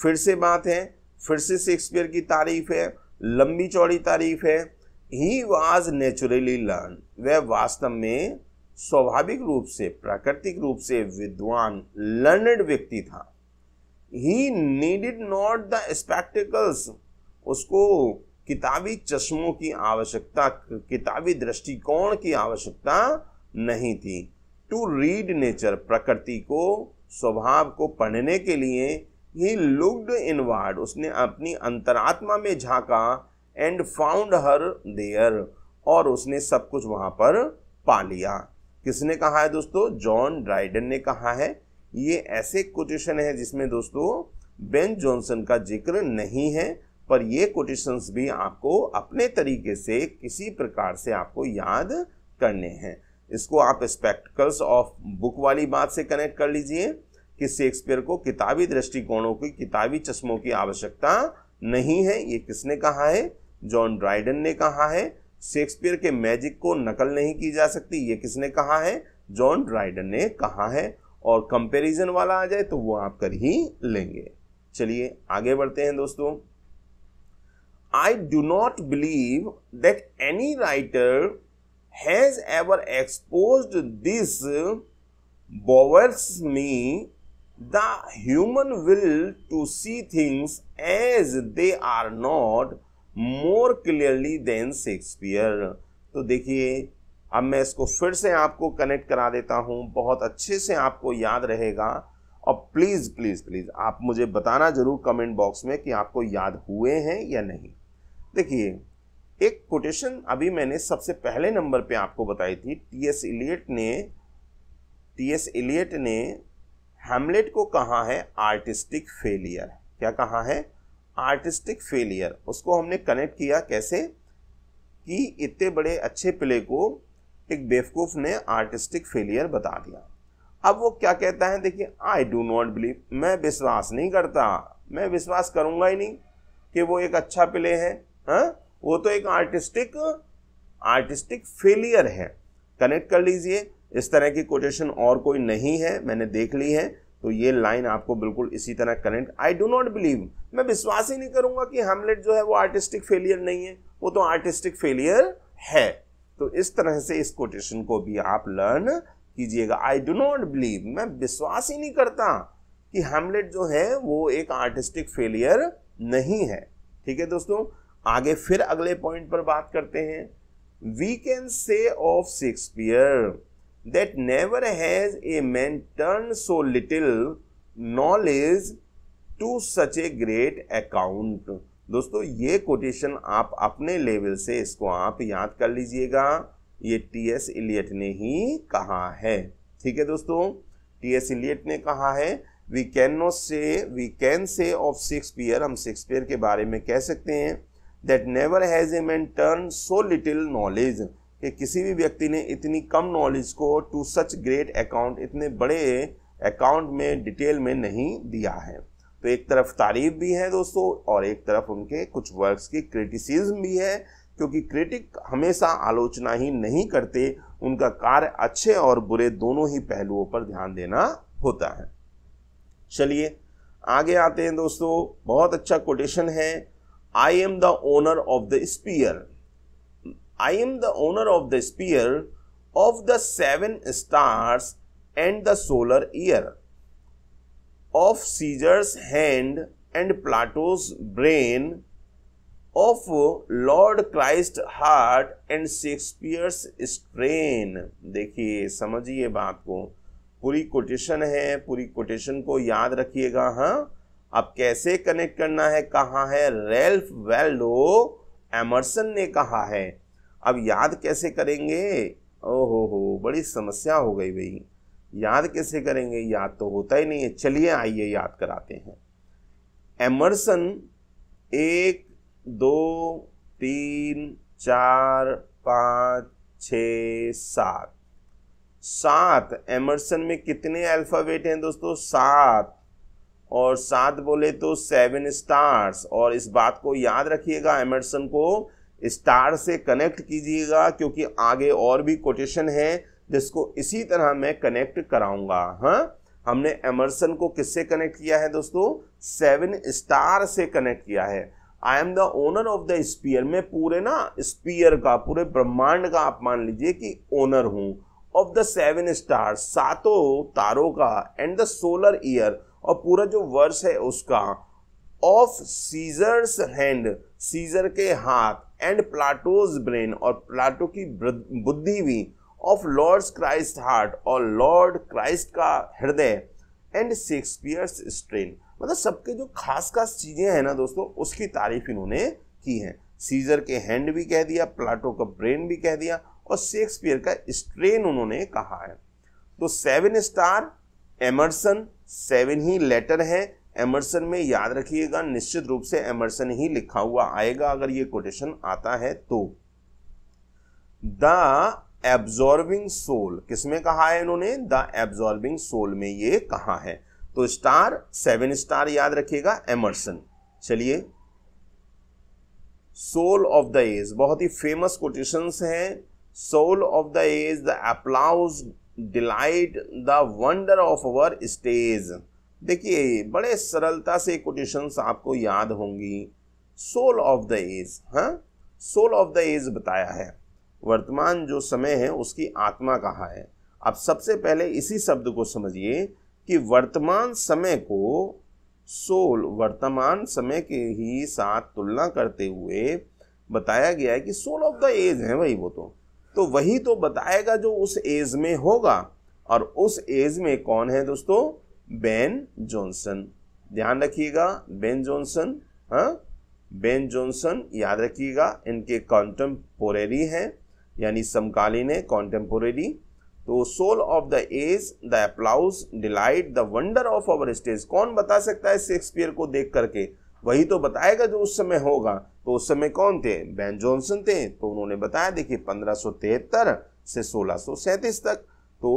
फिर से बात है फिर से शेक्सपियर की तारीफ है लंबी चौड़ी तारीफ है ही वाज नेचुरली लर्न वह वास्तव में स्वाभाविक रूप से प्राकृतिक रूप से विद्वान लर्नड व्यक्ति था he needed not the spectacles उसको किताबी चश्मों की आवश्यकता किताबी दृष्टिकोण की आवश्यकता नहीं थी टू रीड नेचर प्रकृति को स्वभाव को पढ़ने के लिए ही लुक्ड इनवर्ड उसने अपनी अंतरात्मा में झांका एंड फाउंड हर देयर और उसने सब कुछ वहां पर पा लिया किसने कहा है दोस्तों जॉन ड्राइडन ने कहा है ये ऐसे कोटेशन है जिसमें दोस्तों बेन जॉनसन का जिक्र नहीं है पर ये कोटेशंस भी आपको अपने तरीके से किसी प्रकार से आपको याद करने हैं इसको आप स्पेक्टिकल्स ऑफ बुक वाली बात से कनेक्ट कर लीजिए कि शेक्सपियर को किताबी दृष्टिकोणों की किताबी चश्मों की आवश्यकता नहीं है ये किसने कहा है जॉन ड्राइडन ने कहा है शेक्सपियर के मैजिक को नकल नहीं की जा सकती ये किसने कहा है जॉन ड्राइडन ने कहा है और कंपैरिजन वाला आ जाए तो वो आप कर ही लेंगे चलिए आगे बढ़ते हैं दोस्तों I do not believe that any writer has ever expose this bovarysme the human will to see things as they are not more clearly than Shakespeare तो देखिए अब मैं इसको फिर से आपको कनेक्ट करा देता हूँ बहुत अच्छे से आपको याद रहेगा और प्लीज़ प्लीज़ प्लीज़ आप मुझे बताना ज़रूर कमेंट बॉक्स में कि आपको याद हुए हैं या नहीं देखिए एक कोटेशन अभी मैंने सबसे पहले नंबर पे आपको बताई थी टी एस इलियट ने टी एस इलियट ने हेमलेट को कहा है आर्टिस्टिक फेलियर क्या कहा है आर्टिस्टिक फेलियर उसको हमने कनेक्ट किया कैसे कि इतने बड़े अच्छे प्ले को एक बेवकूफ़ ने आर्टिस्टिक फेलियर बता दिया अब वो क्या कहता है देखिए आई डू नॉट बिलीव मैं विश्वास नहीं करता मैं विश्वास करूँगा ही नहीं कि वो एक अच्छा प्ले है हा? वो तो एक आर्टिस्टिक आर्टिस्टिक फेलियर है कनेक्ट कर लीजिए इस तरह की कोटेशन और कोई नहीं है मैंने देख ली है तो ये लाइन आपको बिल्कुल इसी तरह connect I do not believe मैं विश्वास ही नहीं करूँगा कि हेमलेट जो है वो आर्टिस्टिक फेलियर नहीं है वो तो आर्टिस्टिक फेलियर है तो इस तरह से इस कोटेशन को भी आप लर्न कीजिएगा आई डो नॉट बिलीव मैं विश्वास ही नहीं करता कि हेमलेट जो है वो एक आर्टिस्टिक फेलियर नहीं है ठीक है दोस्तों आगे फिर अगले पॉइंट पर बात करते हैं we can say of Shakespeare that never has a man turn so little knowledge to such a great account दोस्तों ये कोटेशन आप अपने लेवल से इसको आप याद कर लीजिएगा ये टी एस इलियट ने ही कहा है ठीक है दोस्तों टी एस इलियट ने कहा है we can no say we can say of Shakespeare हम शेक्सपियर के बारे में कह सकते हैं that never has a man turn so little knowledge कि किसी भी व्यक्ति ने इतनी कम नॉलेज को टू सच ग्रेट अकाउंट इतने बड़े अकाउंट में डिटेल में नहीं दिया है तो एक तरफ तारीफ भी है दोस्तों और एक तरफ उनके कुछ वर्क्स की क्रिटिसिज्म भी है क्योंकि क्रिटिक हमेशा आलोचना ही नहीं करते उनका कार्य अच्छे और बुरे दोनों ही पहलुओं पर ध्यान देना होता है चलिए आगे आते हैं दोस्तों बहुत अच्छा कोटेशन है I am the owner of the sphere I am the owner of the sphere of the seven stars and the solar year of Caesar's hand and Plato's brain of Lord Christ heart and Shakespeare's strain देखिए समझिए बात को पूरी quotation है पूरी quotation को याद रखिएगा हाँ अब कैसे कनेक्ट करना है कहाँ है रेल्फ वेल्डो एमरसन ने कहा है अब याद कैसे करेंगे ओहो हो बड़ी समस्या हो गई भाई याद कैसे करेंगे याद तो होता ही नहीं है चलिए आइए याद कराते हैं एमरसन एक दो तीन चार पाँच छ सात सात एमरसन में कितने अल्फ़ाबेट हैं दोस्तों सात और सात बोले तो सेवन स्टार्स और इस बात को याद रखिएगा एमरसन को स्टार से कनेक्ट कीजिएगा क्योंकि आगे और भी कोटेशन है जिसको इसी तरह मैं कनेक्ट कराऊंगा हाँ हमने एमर्सन को किससे कनेक्ट किया है दोस्तों सेवन स्टार से कनेक्ट किया है I am the owner of the sphere मैं पूरे ना स्पीयर का पूरे ब्रह्मांड का आप मान लीजिए कि ओनर हूँ ऑफ द सेवन स्टार सातों तारों का एंड द सोलर ईयर और पूरा जो वर्ष है उसका ऑफ सीजर्स हैंड सीजर के हाथ एंड प्लाटोज ब्रेन और प्लाटो की बुद्धि भी ऑफ लॉर्ड्स क्राइस्ट हार्ट और लॉर्ड क्राइस्ट का हृदय एंड शेक्सपियर्स स्ट्रेन मतलब सबके जो खास खास चीज़ें हैं ना दोस्तों उसकी तारीफ इन्होंने की है सीजर के हैंड भी कह दिया प्लाटो का ब्रेन भी कह दिया और शेक्सपियर का स्ट्रेन उन्होंने कहा है तो सेवन स्टार एमरसन सेवन ही लेटर है एमरसन में याद रखिएगा निश्चित रूप से एमरसन ही लिखा हुआ आएगा अगर ये कोटेशन आता है तो द एब्जॉर्बिंग सोल किसमें कहा है इन्होंने द एब्जॉर्बिंग सोल में ये कहा है तो स्टार सेवन स्टार याद रखिएगा एमर्सन चलिए सोल ऑफ द एज बहुत ही फेमस कोटेशन हैं soul of the age the applause delight the wonder of our stage देखिए बड़े सरलता से कोटेशन आपको याद होंगी सोल ऑफ द एज हाँ सोल ऑफ द एज बताया है वर्तमान जो समय है उसकी आत्मा कहाँ है अब सबसे पहले इसी शब्द को समझिए कि वर्तमान समय को सोल वर्तमान समय के ही साथ तुलना करते हुए बताया गया है कि सोल ऑफ द एज है वही वो तो तो वही तो बताएगा जो उस एज में होगा और उस एज में कौन है दोस्तों बेन जॉनसन ध्यान रखिएगा बेन जॉनसन हाँ बेन जॉनसन याद रखिएगा इनके कॉन्टम्पोरेरी हैं यानी समकालीन है कॉन्टेम्पोरेरी तो soul of the age the applause delight the wonder of our stage कौन बता सकता है शेक्सपियर को देख करके वही तो बताएगा जो उस समय होगा तो उस समय कौन थे बैन जॉनसन थे तो उन्होंने बताया देखिए पंद्रह से सोलह तक तो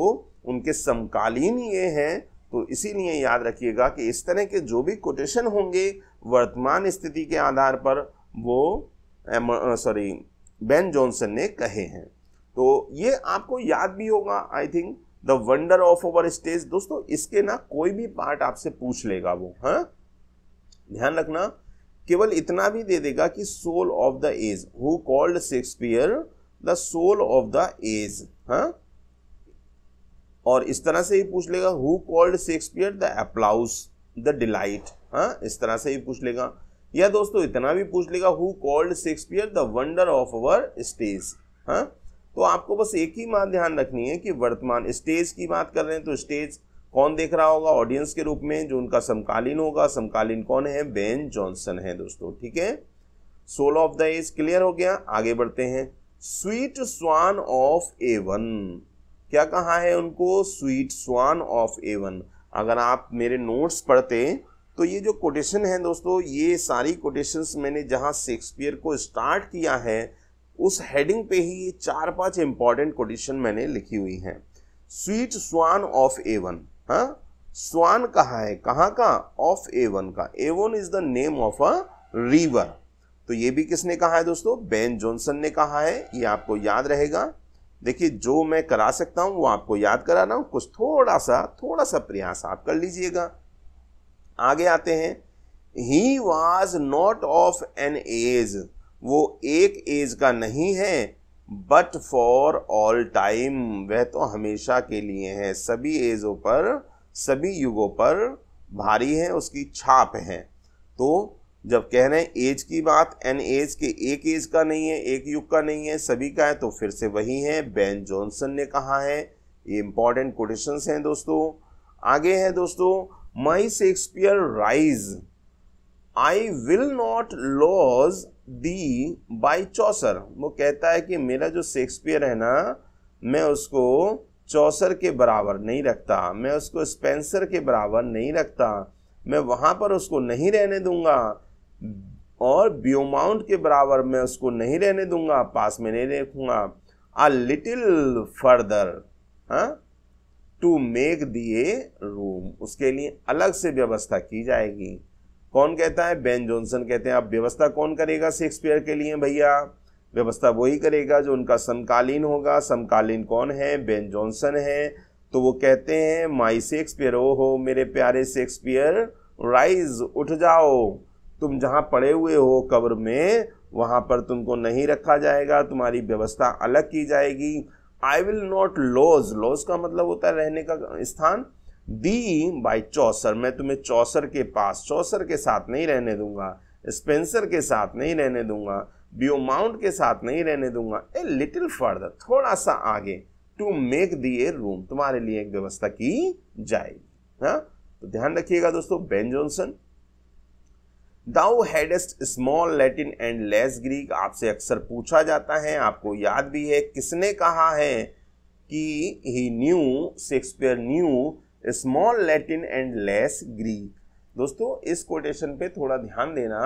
उनके समकालीन ये हैं तो इसीलिए याद रखिएगा कि इस तरह के जो भी कोटेशन होंगे वर्तमान स्थिति के आधार पर वो सॉरी बेन जॉनसन ने कहे हैं तो ये आपको याद भी होगा I think the wonder of our stage दोस्तों इसके ना कोई भी पार्ट आपसे पूछ लेगा वो हाँ ध्यान रखना केवल इतना भी दे देगा कि soul of the age who called Shakespeare the soul of the age हाँ और इस तरह से ही पूछ लेगा who called Shakespeare the applause the delight हाँ इस तरह से ही पूछ लेगा या दोस्तों इतना भी पूछ लेगा who called Shakespeare the wonder of our stage हाँ तो आपको बस एक ही बात ध्यान रखनी है कि वर्तमान स्टेज की बात कर रहे हैं तो स्टेज कौन देख रहा होगा ऑडियंस के रूप में जो उनका समकालीन होगा समकालीन कौन है बेन जॉनसन है दोस्तों ठीक है soul of the age clear हो गया आगे बढ़ते हैं स्वीट स्वान ऑफ एवन क्या कहा है उनको स्वीट स्वान ऑफ एवन अगर आप मेरे नोट्स पढ़ते तो ये जो कोटेशन है दोस्तों ये सारी कोटेशंस मैंने जहाँ शेक्सपियर को स्टार्ट किया है उस हेडिंग पे ही ये चार पांच इंपॉर्टेंट कोटेशन मैंने लिखी हुई हैं स्वीट स्वान ऑफ एवन हाँ स्वान कहा है कहाँ का ऑफ एवन का Avon is the name of a river तो ये भी किसने कहा है दोस्तों बेन जॉनसन ने कहा है ये आपको याद रहेगा देखिए जो मैं करा सकता हूँ वो आपको याद करा रहा हूँ कुछ थोड़ा सा थोड़ा सा प्रयास आप कर लीजिएगा आगे आते हैं he was not of an age वो एक एज का नहीं है बट फॉर ऑल टाइम वह तो हमेशा के लिए है सभी एजों पर सभी युगों पर भारी है उसकी छाप है तो जब कह रहे हैं एज की बात एन एज के एक एज का नहीं है एक युग का नहीं है सभी का है तो फिर से वही है बैन जॉनसन ने कहा है ये इंपॉर्टेंट कोटेशंस हैं दोस्तों आगे है दोस्तों my Shakespeare rise. I will not lose thee by चौसर वो कहता है कि मेरा जो शेक्सपियर है ना मैं उसको चौसर के बराबर नहीं रखता मैं उसको स्पेंसर के बराबर नहीं रखता मैं वहाँ पर उसको नहीं रहने दूंगा और ब्योमाउंट के बराबर मैं उसको नहीं रहने दूंगा पास में नहीं रखूँगा अ लिटिल फर्दर हाँ टू मेक दिए रूम उसके लिए अलग से व्यवस्था की जाएगी कौन कहता है बेन जॉनसन कहते हैं अब व्यवस्था कौन करेगा शेक्सपियर के लिए भैया व्यवस्था वही करेगा जो उनका समकालीन होगा समकालीन कौन है बेन जॉनसन है तो वो कहते हैं माई शेक्सपियर ओ हो मेरे प्यारे शेक्सपियर राइज उठ जाओ तुम जहाँ पड़े हुए हो कब्र में वहाँ पर तुमको नहीं रखा जाएगा तुम्हारी व्यवस्था अलग की जाएगी I will not lodge lodge का मतलब होता है रहने का स्थान दी बाई चौसर मैं तुम्हें चौसर के पास चौसर के साथ नहीं रहने दूंगा स्पेंसर के साथ नहीं रहने दूंगा बियो माउंट के साथ नहीं रहने दूंगा ए लिटिल फर्दर थोड़ा सा आगे to make thee a room तुम्हारे लिए एक व्यवस्था की जाएगी हाँ तो ध्यान रखिएगा दोस्तों Ben Jonson thou hadst small Latin and less Greek आपसे अक्सर पूछा जाता है आपको याद भी है किसने कहा है कि he knew Shakespeare knew small Latin and less Greek दोस्तों इस कोटेशन पे थोड़ा ध्यान देना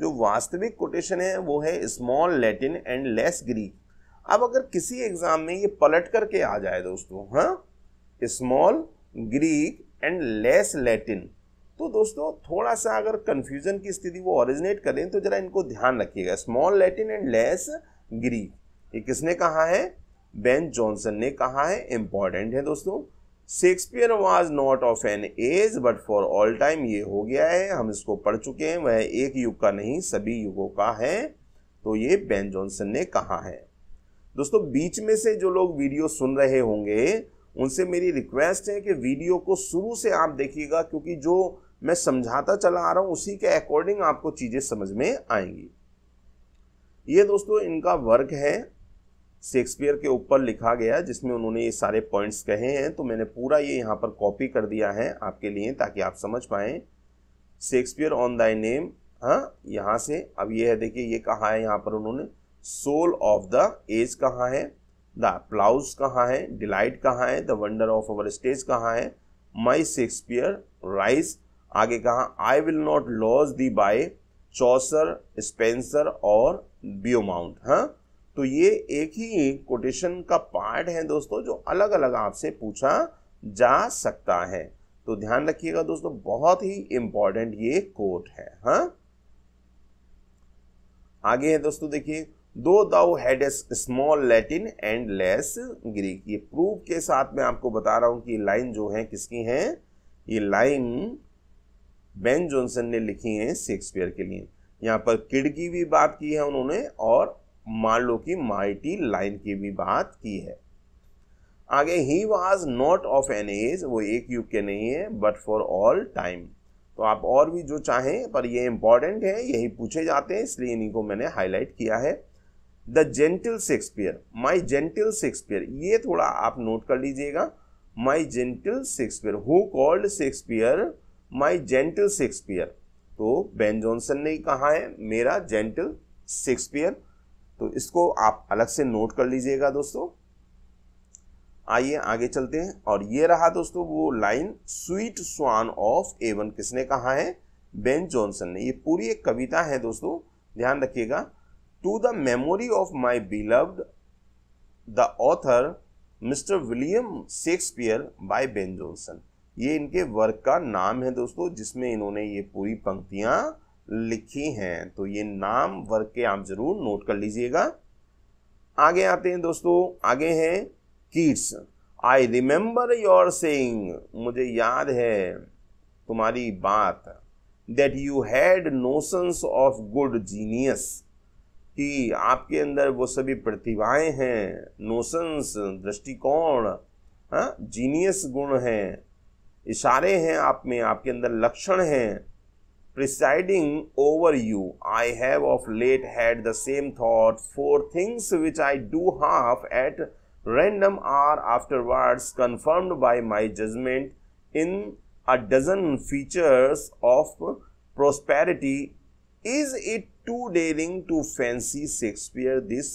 जो वास्तविक कोटेशन है वो है small Latin and less Greek अब अगर किसी एग्जाम में ये पलट करके आ जाए दोस्तों हाँ small Greek and less Latin तो दोस्तों थोड़ा सा अगर कन्फ्यूजन की स्थिति वो ऑरिजिनेट करें तो जरा इनको ध्यान रखिएगा small Latin and less Greek ये किसने कहा है बेन जॉनसन ने कहा है इम्पॉर्टेंट है दोस्तों Shakespeare was not of an age but for all time ये हो गया है हम इसको पढ़ चुके हैं वह एक युग का नहीं सभी युगों का है तो ये बेन जॉनसन ने कहा है दोस्तों बीच में से जो लोग वीडियो सुन रहे होंगे उनसे मेरी रिक्वेस्ट है कि वीडियो को शुरू से आप देखिएगा क्योंकि जो मैं समझाता चला आ रहा हूं उसी के अकॉर्डिंग आपको चीज़ें समझ में आएंगी ये दोस्तों इनका वर्क है शेक्सपियर के ऊपर लिखा गया जिसमें उन्होंने ये सारे पॉइंट्स कहे हैं तो मैंने पूरा ये यहाँ पर कॉपी कर दिया है आपके लिए ताकि आप समझ पाएं शेक्सपियर ऑन दाई नेम हाँ यहाँ से अब ये है देखिए ये कहाँ है यहाँ पर उन्होंने सोल ऑफ द एज कहाँ है द प्लाउज कहाँ है डिलाइट कहाँ है the wonder of our stage कहाँ है माई शेक्सपियर राइज आगे कहा I will not lodge thee by Chaucer Spenser or Beaumont हाँ तो ये एक ही कोटेशन का पार्ट है दोस्तों जो अलग अलग आपसे पूछा जा सकता है तो ध्यान रखिएगा दोस्तों बहुत ही इंपॉर्टेंट ये कोट है हाँ आगे है दोस्तों देखिए दो thou hadst small Latin and less Greek ये प्रूफ के साथ में आपको बता रहा हूं कि लाइन जो है किसकी है ये लाइन बेन जॉनसन ने लिखी हैं शेक्सपियर के लिए यहाँ पर किड की भी बात की है उन्होंने और मार्लो की माइटी लाइन की भी बात की है आगे he was not of an age वो एक युग के नहीं है बट फॉर ऑल टाइम तो आप और भी जो चाहें पर ये इंपॉर्टेंट है यही पूछे जाते हैं इसलिए इन्हीं को मैंने हाईलाइट किया है the gentle Shakespeare my gentle Shakespeare ये थोड़ा आप नोट कर लीजिएगा my gentle Shakespeare who called Shakespeare my gentle Shakespeare तो बेन जॉनसन ने कहा है मेरा जेंटल शेक्सपियर तो इसको आप अलग से नोट कर लीजिएगा दोस्तों आइए आगे चलते हैं और ये रहा दोस्तों वो line sweet swan of Avon किसने कहा है बेन जॉनसन ने ये पूरी एक कविता है दोस्तों ध्यान रखिएगा to the memory of my beloved the author mister William Shakespeare by Ben Jonson ये इनके वर्क का नाम है दोस्तों जिसमें इन्होंने ये पूरी पंक्तियाँ लिखी हैं तो ये नाम वर्क के आप ज़रूर नोट कर लीजिएगा आगे आते हैं दोस्तों आगे हैं kids I remember your saying मुझे याद है तुम्हारी बात that you had notions of good genius कि आपके अंदर वो सभी प्रतिभाएं हैं नोशंस दृष्टिकोण जीनियस हाँ, गुण हैं इशारे हैं आप में आपके अंदर लक्षण हैं presiding over you I have of late had the same thought for things which I do half at random are afterwards confirmed by my judgment in a dozen features of prosperity is it too daring to fancy Shakespeare this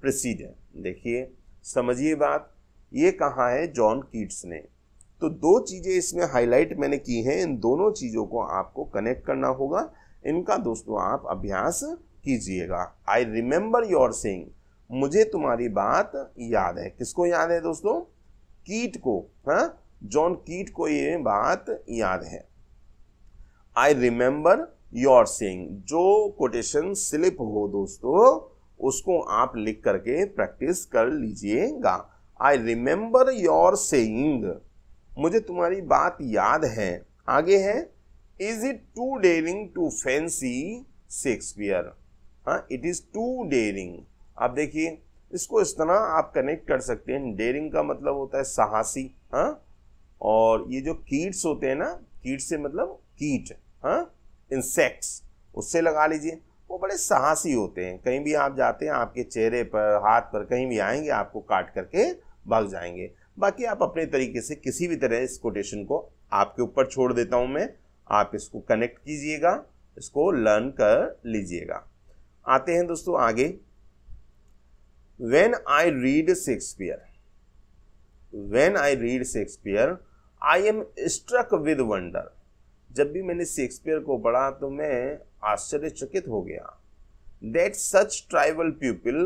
procedure देखिए समझिए बात ये कहा है John Keats ने तो दो चीज़ें इसमें हाईलाइट मैंने की हैं इन दोनों चीज़ों को आपको कनेक्ट करना होगा इनका दोस्तों आप अभ्यास कीजिएगा आई रिमेंबर योर सिंग मुझे तुम्हारी बात याद है किसको याद है दोस्तों कीट को हा? जॉन कीट को ये बात याद है आई रिमेंबर योर सिंग जो कोटेशन स्लिप हो दोस्तों उसको आप लिख करके प्रैक्टिस कर लीजिएगा आई रिमेंबर योर सिंग मुझे तुम्हारी बात याद है आगे है is it too daring to fancy Shakespeare हाँ इट इज़ टू डेरिंग आप देखिए इसको इस तरह आप कनेक्ट कर सकते हैं डेरिंग का मतलब होता है साहसी हाँ और ये जो कीट्स होते हैं ना कीट से मतलब कीट हाँ इंसेक्ट्स उससे लगा लीजिए वो बड़े साहसी होते हैं कहीं भी आप जाते हैं आपके चेहरे पर हाथ पर कहीं भी आएंगे आपको काट करके भाग जाएंगे बाकी आप अपने तरीके से किसी भी तरह इस कोटेशन को आपके ऊपर छोड़ देता हूं मैं आप इसको कनेक्ट कीजिएगा इसको लर्न कर लीजिएगा आते हैं दोस्तों आगे when I read Shakespeare when I read Shakespeare I am struck with wonder जब भी मैंने शेक्सपियर को पढ़ा तो मैं आश्चर्यचकित हो गया that such tribal people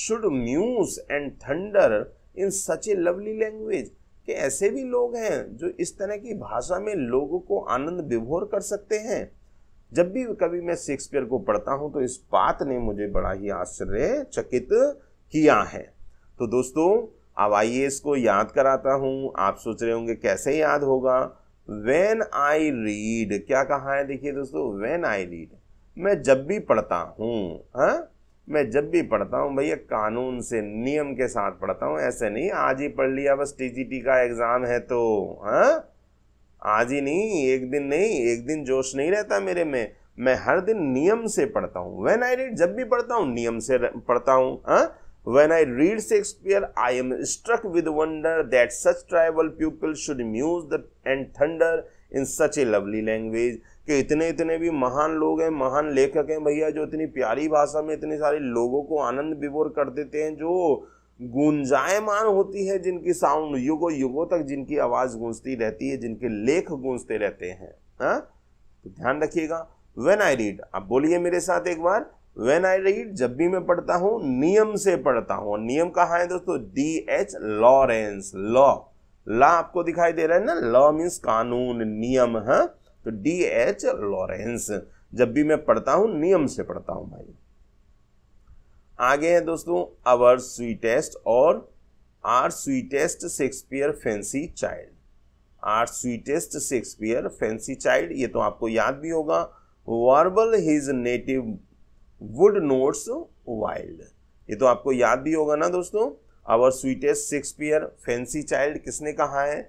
should muse and thunder in such a lovely language कि ऐसे भी लोग हैं जो इस तरह की भाषा में लोगों को आनंद विभोर कर सकते हैं जब भी कभी मैं शेक्सपियर को पढ़ता हूं तो इस बात ने मुझे बड़ा ही आश्चर्यचकित किया है तो दोस्तों अब आइए इसको याद कराता हूं आप सोच रहे होंगे कैसे याद होगा वेन आई रीड क्या कहा है देखिए दोस्तों वेन आई रीड मैं जब भी पढ़ता हूँ हाँ मैं जब भी पढ़ता हूँ भैया कानून से नियम के साथ पढ़ता हूँ ऐसे नहीं आज ही पढ़ लिया बस टी का एग्ज़ाम है तो हाँ आज ही नहीं एक दिन नहीं एक दिन जोश नहीं रहता मेरे में मैं हर दिन नियम से पढ़ता हूँ वेन आई रीड जब भी पढ़ता हूँ नियम से पढ़ता हूँ हाँ when I read Shakespeare I am struck with wonder that such tribal people should muse the and thunder in such a lovely language कि इतने इतने भी महान लोग हैं महान लेखक हैं भैया जो इतनी प्यारी भाषा में इतने सारे लोगों को आनंद विभोर कर देते हैं जो गुंजायमान होती है जिनकी साउंड युगो युगों तक जिनकी आवाज़ गूंजती रहती है जिनके लेख गूंजते रहते हैं हा? तो ध्यान रखिएगा वेन आई रीड आप बोलिए मेरे साथ एक बार वेन आई रीड जब भी मैं पढ़ता हूं नियम से पढ़ता हूं नियम कहा है दोस्तों डी एच लॉरेंस लॉ ला आपको दिखाई दे रहा है ना लॉ मीन्स कानून नियम है हाँ? तो डी एच लॉरेंस जब भी मैं पढ़ता हूं नियम से पढ़ता हूं भाई आगे है दोस्तों आवर स्वीटेस्ट और our sweetest Shakespeare fancy child our sweetest Shakespeare fancy child ये तो आपको याद भी होगा warble his native wood notes wild ये तो आपको याद भी होगा ना दोस्तों our sweetest Shakespeare fancy child किसने कहा है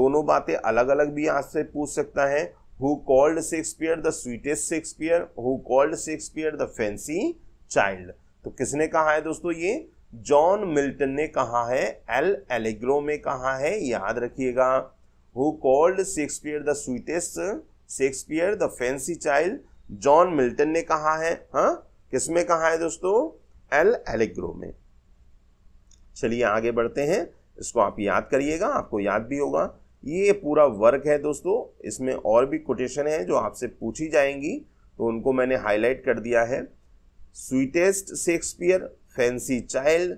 दोनों बातें अलग अलग भी आज से पूछ सकता है who called Shakespeare the sweetest Shakespeare who called Shakespeare the fancy child तो किसने कहा है दोस्तों ये जॉन मिल्टन ने कहा है एल एलेग्रो में कहा है याद रखिएगा who called Shakespeare the sweetest Shakespeare the fancy child John Milton ने कहा है हाँ किसमें कहा है दोस्तों एल एलेग्रो में चलिए आगे बढ़ते हैं इसको आप याद करिएगा आपको याद भी होगा ये पूरा वर्क है दोस्तों इसमें और भी कोटेशन है जो आपसे पूछी जाएंगी तो उनको मैंने हाईलाइट कर दिया है sweetest Shakespeare fancy child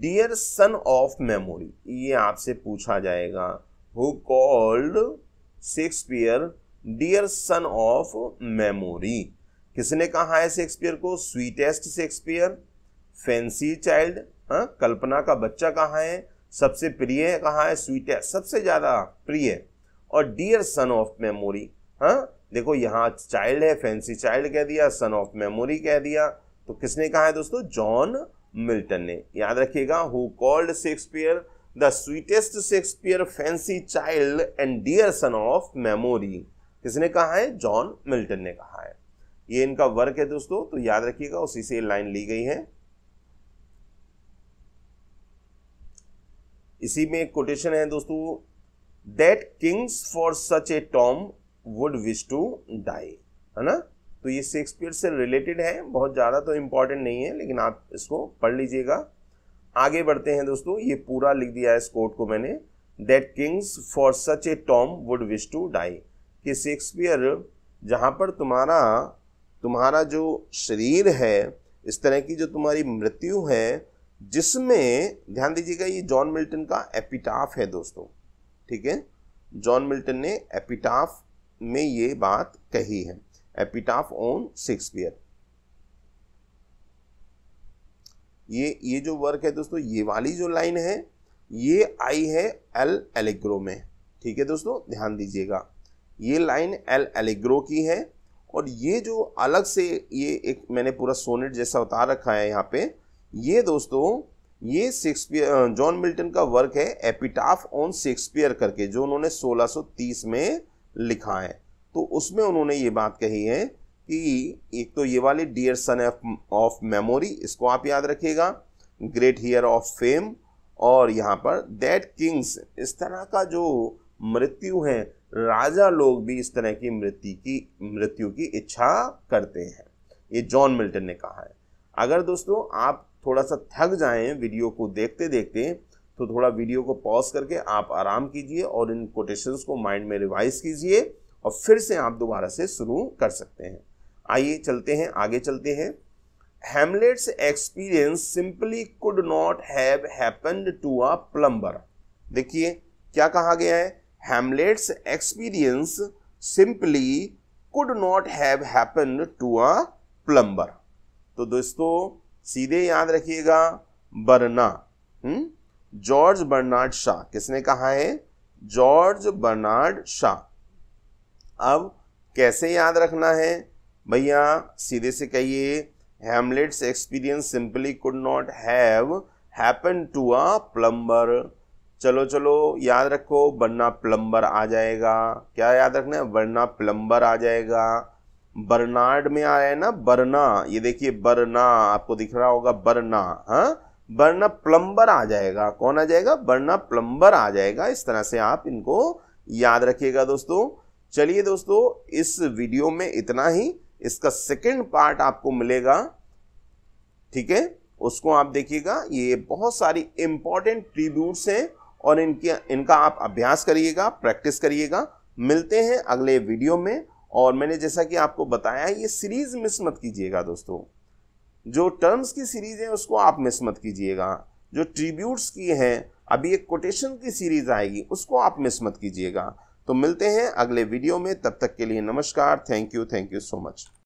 dear son of memory ये आपसे पूछा जाएगा who called Shakespeare dear son of memory किसने कहा है शेक्सपियर को स्वीटेस्ट शेक्सपियर फैंसी चाइल्ड कल्पना का बच्चा कहाँ है सबसे प्रिय कहाँ है है सबसे ज़्यादा प्रिय और डियर सन ऑफ मेमोरी हाँ देखो यहाँ चाइल्ड है फैंसी चाइल्ड कह दिया सन ऑफ मेमोरी कह दिया तो किसने कहा है दोस्तों जॉन मिल्टन ने याद रखिएगा who called Shakespeare the sweetest Shakespeare fancy child and dear son of memory किसने कहा है जॉन मिल्टन ने कहा है ये इनका वर्क है दोस्तों तो याद रखिएगा उसी से लाइन ली गई है इसी में एक कोटेशन है दोस्तों that kings for such a tomb would wish to die है ना तो ये शेक्सपियर से रिलेटेड है बहुत ज़्यादा तो इंपॉर्टेंट नहीं है लेकिन आप इसको पढ़ लीजिएगा आगे बढ़ते हैं दोस्तों ये पूरा लिख दिया है इस कोट को मैंने that kings for such a tomb would wish to die कि शेक्सपियर जहाँ पर तुम्हारा तुम्हारा जो शरीर है इस तरह की जो तुम्हारी मृत्यु है जिसमें ध्यान दीजिएगा ये जॉन मिल्टन का एपिटाफ है दोस्तों ठीक है जॉन मिल्टन ने एपिटाफ में ये बात कही है एपिटाफ ऑन शेक्सपियर ये ये जो वर्क है दोस्तों ये वाली जो लाइन है ये आई है एल एलेग्रो में ठीक है दोस्तों ध्यान दीजिएगा ये लाइन एल एलेग्रो की है और ये जो अलग से ये एक मैंने पूरा सोनेट जैसा उतार रखा है यहाँ पे ये दोस्तों ये शेक्सपियर जॉन मिल्टन का वर्क है एपिटाफ ऑन शेक्सपियर करके जो उन्होंने 1630 में लिखा है तो उसमें उन्होंने ये बात कही है कि एक तो ये वाले डियर सन ऑफ मेमोरी इसको आप याद रखिएगा ग्रेट हियर ऑफ फेम और यहाँ पर दैट किंग्स इस तरह का जो मृत्यु है राजा लोग भी इस तरह की मृत्यु की मृत्यु की इच्छा करते हैं ये जॉन मिल्टन ने कहा है अगर दोस्तों आप थोड़ा सा थक जाएं वीडियो को देखते देखते तो थोड़ा वीडियो को पॉज करके आप आराम कीजिए और इन कोटेशंस को माइंड में रिवाइज कीजिए और फिर से आप दोबारा से शुरू कर सकते हैं आइए चलते हैं आगे चलते हैं Hamlet's experience simply could not have happened to a plumber देखिए क्या कहा गया है Hamlet's experience simply could not have happened to a plumber तो दोस्तों सीधे याद रखिएगा बर्ना हम्म? जॉर्ज बर्नार्ड शाह किसने कहा है जॉर्ज बर्नार्ड शाह अब कैसे याद रखना है भैया सीधे से कहिए Hamlet's experience simply could not have happen to a plumber चलो चलो याद रखो वरना प्लम्बर आ जाएगा क्या याद रखना है वरना प्लम्बर आ जाएगा बर्नार्ड में आया है ना बरना ये देखिए बरना आपको दिख रहा होगा बरना हा? बरना प्लम्बर आ जाएगा कौन आ जाएगा बरना प्लम्बर आ जाएगा इस तरह से आप इनको याद रखिएगा दोस्तों चलिए दोस्तों इस वीडियो में इतना ही इसका सेकंड पार्ट आपको मिलेगा ठीक है उसको आप देखिएगा ये बहुत सारी इंपॉर्टेंट ट्रीब्यूट्स हैं और इनके इनका आप अभ्यास करिएगा प्रैक्टिस करिएगा मिलते हैं अगले वीडियो में और मैंने जैसा कि आपको बताया ये सीरीज़ मिस मत कीजिएगा दोस्तों जो टर्म्स की सीरीज़ है उसको आप मिस मत कीजिएगा जो ट्रिब्यूट्स की हैं अभी एक कोटेशन की सीरीज़ आएगी उसको आप मिस मत कीजिएगा तो मिलते हैं अगले वीडियो में तब तक के लिए नमस्कार thank you thank you so much